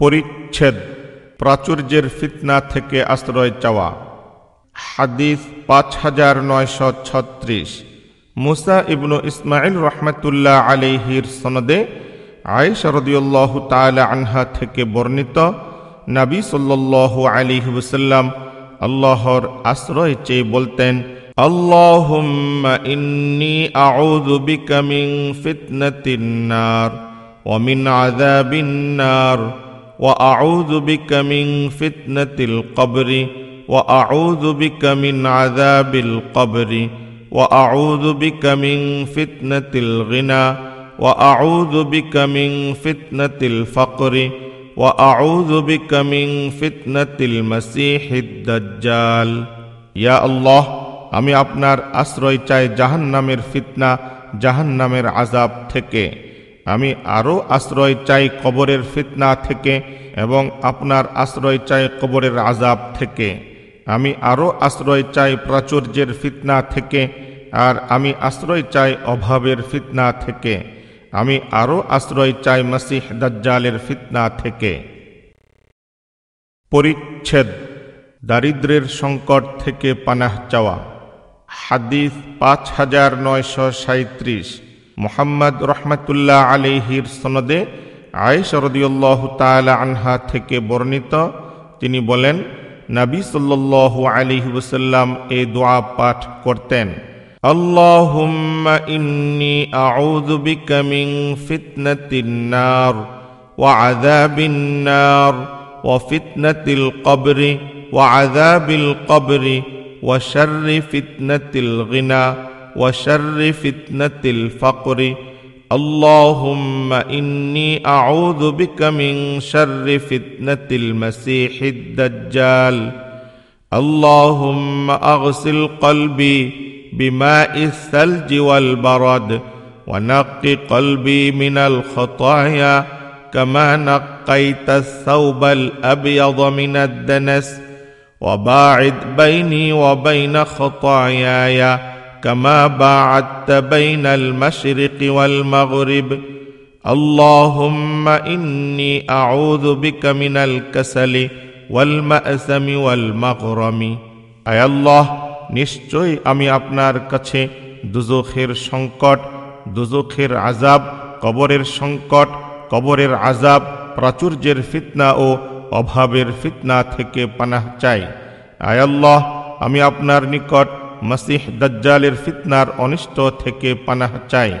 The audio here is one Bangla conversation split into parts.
পরিচ্ছেদ প্রাচুর্যের ফিতনা থেকে আশ্রয় চাওয়া হাদিস পাঁচ হাজার নয়শো ছত্রিশ মুসা ইবনু ইসমাইল রহমতুল্লাহ আলিহির সনদে আয়েশ রদিউল্লাহ তালা আনহা থেকে বর্ণিত নাবী সাল্লু আলী হুসাল্লাম আল্লাহর আশ্রয় চেয়ে বলতেন আল্লাহ واعوذ بك من فتنه القبر واعوذ بك من عذاب القبر واعوذ بك من فتنه الغنى واعوذ بك من فتنه الفقر واعوذ بك من فتنه المسيح الدجال يا الله আমি আপনার আশ্রয় চাই জাহান্নামের ফিতনা জাহান্নামের আজাব থেকে আমি আরও আশ্রয় চাই কবরের ফিতনা থেকে এবং আপনার আশ্রয় চাই কবরের আজাব থেকে আমি আরও আশ্রয় চাই প্রাচুর্যের ফিতনা থেকে আর আমি আশ্রয় চাই অভাবের ফিতনা থেকে আমি আরও আশ্রয় চাই মাসিহ দাজ্জালের ফিতনা থেকে পরিচ্ছেদ দারিদ্রের সংকট থেকে পানাহ চাওয়া হাদিস পাঁচ হাজার নয়শো সাঁত্রিশ মোহাম্মদ রহমাতুল্লাহ আলিহির সনদে আয়েশ রদিউল্লাহ তালা আনহা থেকে বর্ণিত তিনি বলেন নাবী সাল্লাহ আলিহি ওসাল্লাম এ দোয়া পাঠ করতেন اللهم إني أعوذ بك من فتنة النار وعذاب النار وفتنة القبر وعذاب القبر وشر فتنة الغنى وشر فتنه الفقر اللهم اني اعوذ بك من شر فتنه المسيح الدجال اللهم اغسل قلبي بماء الثلج والبرد ونق قلبي من الخطايا كما نقيت الثوب الابيض من الدنس وباعد بيني وبين خطاياي كما باعدت بين المشرق والمغرب اللهم إني أعوذ بك من الكسل والمأسم والمغرم আয় আল্লাহ নিশ্চয়ই আমি আপনার কাছে দুজখের সংকট দুজখের আজাব কবরের সংকট কবরের আজাব প্রাচুর্যের ফিতনা ও অভাবের ফিতনা থেকে পানাহ চাই আয়াল্লাহ আমি আপনার নিকট মাসিহ দাজ্জালের ফিতনার অনিষ্ট থেকে পানাহ চাই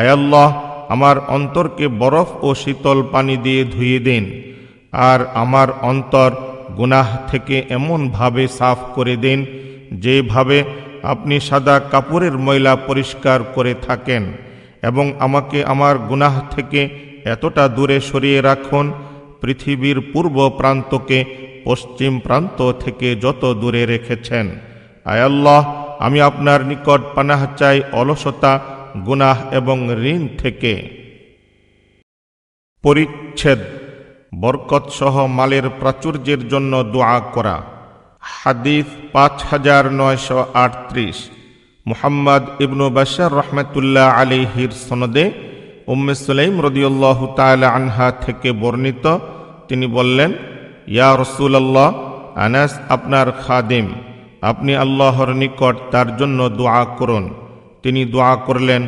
আয়াল্লাহ আমার অন্তরকে বরফ ও শীতল পানি দিয়ে ধুয়ে দিন আর আমার অন্তর গুনাহ থেকে এমনভাবে সাফ করে দিন যেভাবে আপনি সাদা কাপড়ের ময়লা পরিষ্কার করে থাকেন এবং আমাকে আমার গুনাহ থেকে এতটা দূরে সরিয়ে রাখুন পৃথিবীর পূর্ব প্রান্তকে পশ্চিম প্রান্ত থেকে যত দূরে রেখেছেন আল্লাহ আমি আপনার নিকট পানাহ চাই অলসতা গুনাহ এবং ঋণ থেকে পরিচ্ছেদ বরকত সহ মালের প্রাচুর্যের জন্য দোয়া করা হাদিফ পাঁচ হাজার নয়শো আটত্রিশ মোহাম্মদ ইবনু বাসার রহমতুল্লাহ আলিহির সনদে উম্মে সুলাইম রদিউল্লাহ তালা আনহা থেকে বর্ণিত তিনি বললেন ইয়া রসুল্লাহ আনাস আপনার খাদিম আপনি আল্লাহর নিকট তার জন্য দোয়া করুন তিনি দোয়া করলেন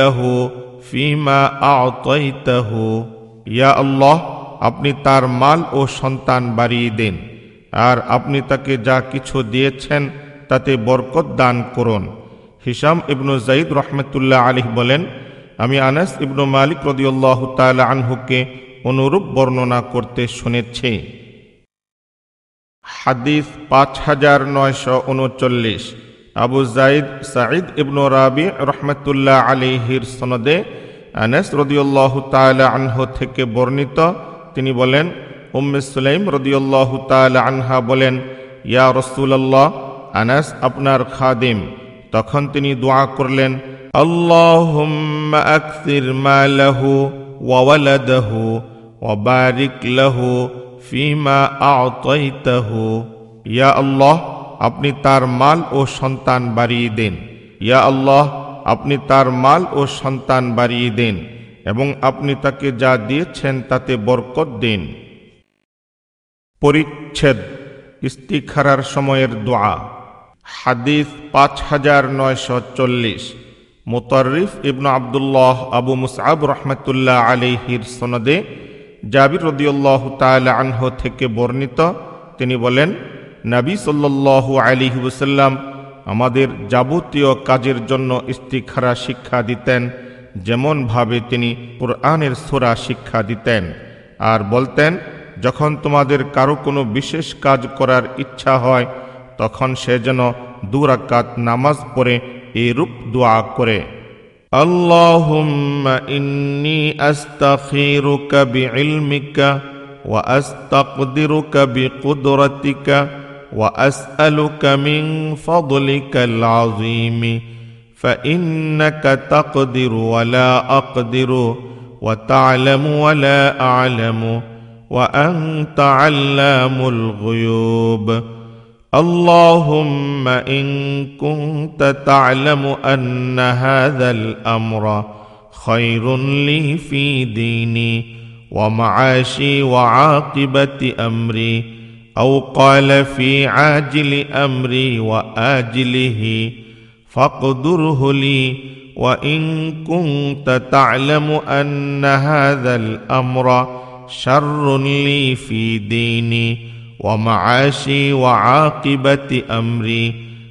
লাহু ফিমা ইয়া আল্লাহ আপনি তার মাল ও সন্তান বাড়িয়ে দিন আর আপনি তাকে যা কিছু দিয়েছেন তাতে বরকত দান করুন হিসাম ইবনু জাইদ রহমতুল্লাহ আলী বলেন আমি আনাস ইবনু মালিক রদিউল্লাহ তাল আনহুকে অনুরূপ বর্ণনা করতে শুনেছি হাদিস পাঁচ হাজার নয়শো উনচল্লিশ আবু জাইদ সাঈদ ইবনু রাবি রহমতুল্লাহ আলিহির সনদে আনাস রদিউল্লাহ তালা আনহ থেকে বর্ণিত তিনি বলেন উম্মে সুলাইম রদিউল্লাহ তাল আনহা বলেন ইয়া রসুল্লাহ আনাস আপনার খাদিম তখন তিনি দোয়া করলেন আল্লাহ আকসির মালাহু ওয়ালাদাহু অবারিক লাহু ফিমা আতাহু ইয়া আল্লাহ আপনি তার মাল ও সন্তান বাড়িয়ে দেন ইয়া আল্লাহ আপনি তার মাল ও সন্তান বাড়িয়ে দেন এবং আপনি তাকে যা দিয়েছেন তাতে বরকত দিন পরিচ্ছেদ ইস্তিখারার সময়ের দোয়া হাদিস পাঁচ হাজার নয়শো চল্লিশ মোতারিফ ইবনু আবদুল্লাহ আবু মুসাব রহমতুল্লাহ আলিহির সনদে জাবির রদিউল্লাহ তাল আনহ থেকে বর্ণিত তিনি বলেন নাবী সাল্লাহ আলী হুসাল্লাম আমাদের যাবতীয় কাজের জন্য ইস্তিখারা শিক্ষা দিতেন যেমনভাবে তিনি কোরআনের সোরা শিক্ষা দিতেন আর বলতেন যখন তোমাদের কারো কোনো বিশেষ কাজ করার ইচ্ছা হয় তখন সে যেন দুরাকাত নামাজ পড়ে এরূপ দোয়া করে اللهم إني أستخيرك بعلمك وأستقدرك بقدرتك وأسألك من فضلك العظيم فإنك تقدر ولا أقدر وتعلم ولا أعلم وأنت علام الغيوب اللهم ان كنت تعلم ان هذا الامر خير لي في ديني ومعاشي وعاقبه امري او قال في عاجل امري واجله فاقدره لي وان كنت تعلم ان هذا الامر شر لي في ديني ومعاشي وعاقبة أمري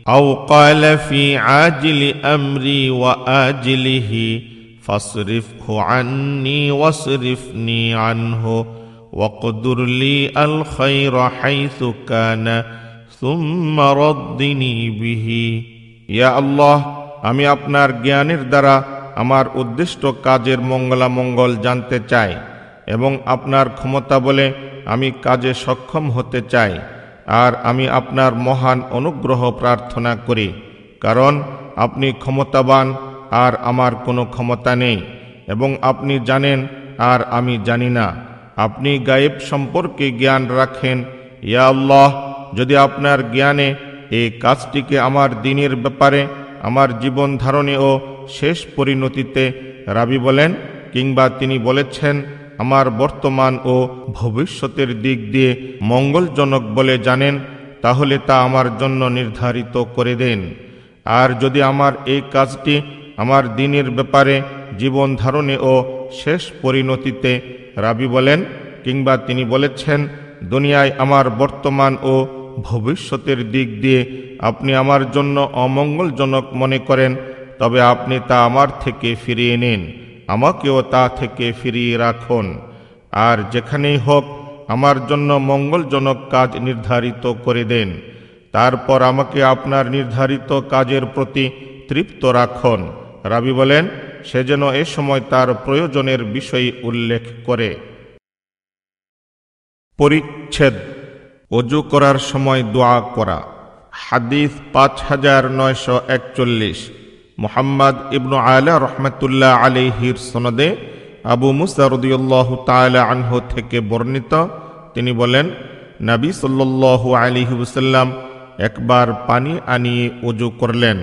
أو قال في عاجل أمري وآجله فاصرفه عني واصرفني عنه واقدر لي الخير حيث كان ثم ردني به يا الله আমি আপনার জ্ঞানের দ্বারা আমার উদ্দিষ্ট কাজের মঙ্গলামঙ্গল জানতে চাই এবং আপনার ক্ষমতা বলে আমি কাজে সক্ষম হতে চাই আর আমি আপনার মহান অনুগ্রহ প্রার্থনা করি কারণ আপনি ক্ষমতাবান আর আমার কোনো ক্ষমতা নেই এবং আপনি জানেন আর আমি জানি না আপনি গায়েব সম্পর্কে জ্ঞান রাখেন ইয়া আল্লাহ যদি আপনার জ্ঞানে এই কাজটিকে আমার দিনের ব্যাপারে আমার জীবন ধারণে ও শেষ পরিণতিতে রাবি বলেন কিংবা তিনি বলেছেন আমার বর্তমান ও ভবিষ্যতের দিক দিয়ে মঙ্গলজনক বলে জানেন তাহলে তা আমার জন্য নির্ধারিত করে দেন আর যদি আমার এই কাজটি আমার দিনের ব্যাপারে জীবন ধারণে ও শেষ পরিণতিতে রাবি বলেন কিংবা তিনি বলেছেন দুনিয়ায় আমার বর্তমান ও ভবিষ্যতের দিক দিয়ে আপনি আমার জন্য অমঙ্গলজনক মনে করেন তবে আপনি তা আমার থেকে ফিরিয়ে নিন আমাকেও তা থেকে ফিরিয়ে রাখুন আর যেখানেই হোক আমার জন্য মঙ্গলজনক কাজ নির্ধারিত করে দেন তারপর আমাকে আপনার নির্ধারিত কাজের প্রতি তৃপ্ত রাখুন রাবি বলেন সে যেন এ সময় তার প্রয়োজনের বিষয় উল্লেখ করে পরিচ্ছেদ অজু করার সময় দোয়া করা হাদিস পাঁচ হাজার নয়শো একচল্লিশ মোহাম্মদ ইবনু আলা রহমতুল্লাহ আলিহির সনদে আবু মুসারদুল্লাহ তালা আনহ থেকে বর্ণিত তিনি বলেন নাবী সাল্লু আলিহুসাল্লাম একবার পানি আনিয়ে উজু করলেন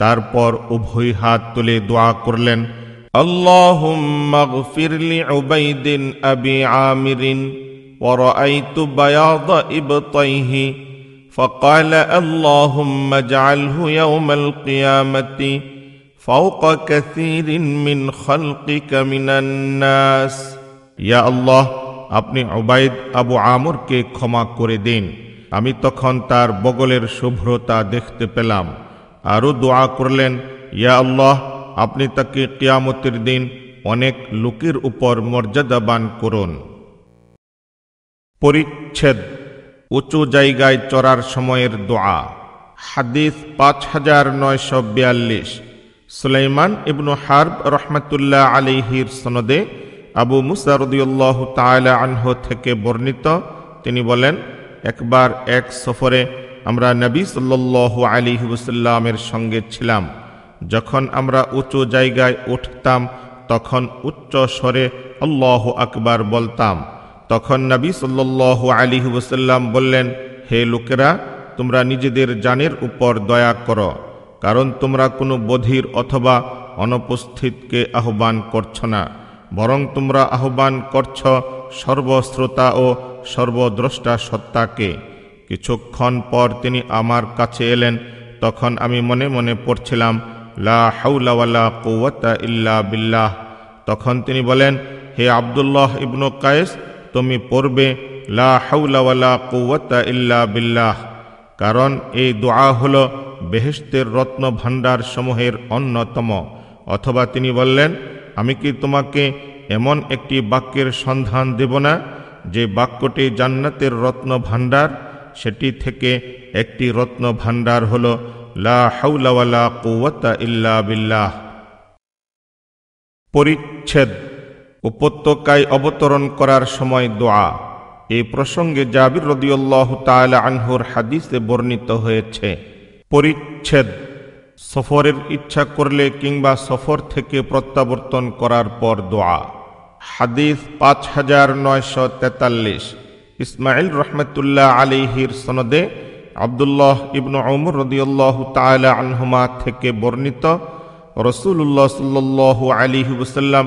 তারপর উভয় হাত তুলে দোয়া করলেন আল্লাহ اغفر ورأيت بياض إبطيه فقال اللهم اجعله يوم القيامه فوق كثير من خلقك من الناس يا الله আপনি উবাইদ আবু আমরকে ক্ষমা করে দিন আমি তখন তার বগলের শুভ্রতা দেখতে পেলাম আরও দোয়া করলেন ইয়া আল্লাহ আপনি তাকে কিয়ামতের দিন অনেক লোকের উপর মর্যাদাবান করুন পরিচ্ছেদ উঁচু জায়গায় চড়ার সময়ের দোয়া হাদিস পাঁচ হাজার নয়শো বিয়াল্লিশ সুলাইমান ইবনু হার্ব রহমতুল্লাহ আলিহির সনদে আবু মুসারদুল্লাহ তালা আনহ থেকে বর্ণিত তিনি বলেন একবার এক সফরে আমরা নবী সাল্লু হুসাল্লামের সঙ্গে ছিলাম যখন আমরা উঁচু জায়গায় উঠতাম তখন উচ্চ স্বরে আল্লাহ আকবার বলতাম তখন নবী সাল্লাহ আলী ওসাল্লাম বললেন হে লোকেরা তোমরা নিজেদের জানের উপর দয়া কর কারণ তোমরা কোনো বধির অথবা অনুপস্থিতকে আহ্বান করছ না বরং তোমরা আহ্বান করছ সর্বশ্রোতা ও সর্বদ্রষ্টা সত্তাকে কিছুক্ষণ পর তিনি আমার কাছে এলেন তখন আমি মনে মনে পড়ছিলাম লা হাউলাওয়ালা কৌয়াতা ইল্লা বিল্লাহ তখন তিনি বলেন হে আবদুল্লাহ ইবনু কায়েস তুমি পড়বে লা হাউলাওয়ালা কৌয়তা ইল্লা বিল্লাহ কারণ এই দোয়া হল বেহেস্তের রত্ন ভাণ্ডার সমূহের অন্যতম অথবা তিনি বললেন আমি কি তোমাকে এমন একটি বাক্যের সন্ধান দেব না যে বাক্যটি জান্নাতের রত্ন ভাণ্ডার সেটি থেকে একটি রত্ন ভাণ্ডার হল লা হাউলাওয়ালা কৌয়তা ইল্লা বিল্লাহ পরিচ্ছেদ উপত্যকায় অবতরণ করার সময় দোয়া এই প্রসঙ্গে জাবির রদিউল্লাহ তালা আনহুর হাদিসে বর্ণিত হয়েছে পরিচ্ছেদ সফরের ইচ্ছা করলে কিংবা সফর থেকে প্রত্যাবর্তন করার পর দোয়া হাদিস পাঁচ হাজার নয়শো তেতাল্লিশ ইসমাইল রহমতুল্লাহ আলিহির সনদে আবদুল্লাহ ইবনু ওমর রদিউল্লাহ তালা আনহুমা থেকে বর্ণিত রসুল্লাহ সাল্লু আলিহুসাল্লাম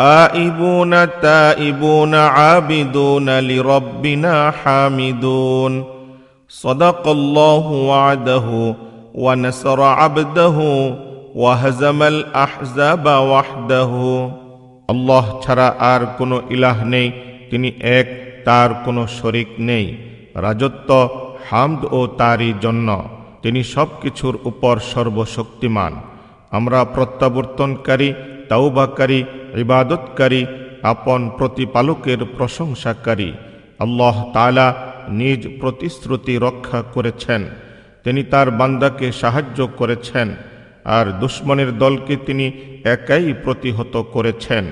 آئبون تائبون عابدون لربنا حامدون صدق الله وعده ونصر عبده وهزم الأحزاب وحده আল্লাহ ছাড়া আর কোন ইলাহ নেই তিনি এক তার কোনো শরিক নেই রাজত্ব হামদ ও তারই জন্য তিনি সবকিছুর উপর সর্বশক্তিমান আমরা প্রত্যাবর্তনকারী তাওবাকারী ইবাদতকারী আপন প্রতিপালকের প্রশংসাকারী আল্লাহ তালা নিজ প্রতিশ্রুতি রক্ষা করেছেন তিনি তার বান্দাকে সাহায্য করেছেন আর দুশ্মনের দলকে তিনি একাই প্রতিহত করেছেন